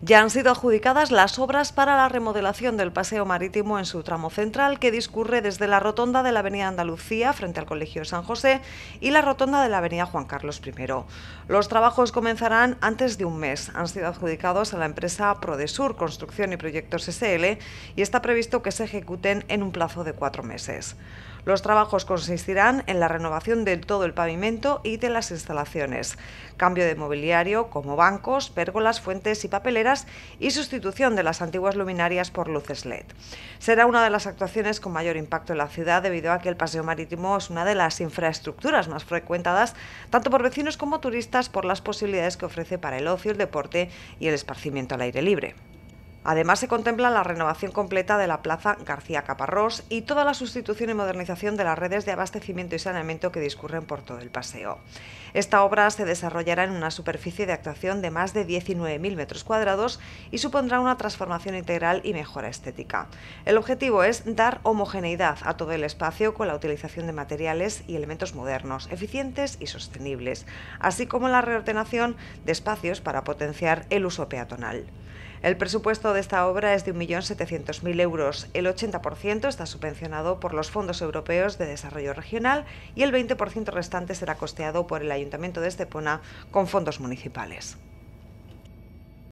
Ya han sido adjudicadas las obras para la remodelación del paseo marítimo en su tramo central, que discurre desde la rotonda de la Avenida Andalucía frente al Colegio San José y la rotonda de la Avenida Juan Carlos I. Los trabajos comenzarán antes de un mes. Han sido adjudicados a la empresa Prodesur Construcción y Proyectos SL y está previsto que se ejecuten en un plazo de cuatro meses. Los trabajos consistirán en la renovación de todo el pavimento y de las instalaciones, cambio de mobiliario como bancos, pérgolas, fuentes y papeleras y sustitución de las antiguas luminarias por luces LED. Será una de las actuaciones con mayor impacto en la ciudad debido a que el paseo marítimo es una de las infraestructuras más frecuentadas tanto por vecinos como turistas por las posibilidades que ofrece para el ocio, el deporte y el esparcimiento al aire libre. Además, se contempla la renovación completa de la plaza García Caparrós y toda la sustitución y modernización de las redes de abastecimiento y saneamiento que discurren por todo el paseo. Esta obra se desarrollará en una superficie de actuación de más de 19.000 m2 y supondrá una transformación integral y mejora estética. El objetivo es dar homogeneidad a todo el espacio con la utilización de materiales y elementos modernos, eficientes y sostenibles, así como la reordenación de espacios para potenciar el uso peatonal. El presupuesto de esta obra es de 1.700.000 euros. El 80% está subvencionado por los fondos europeos de desarrollo regional y el 20% restante será costeado por el Ayuntamiento de Estepona con fondos municipales.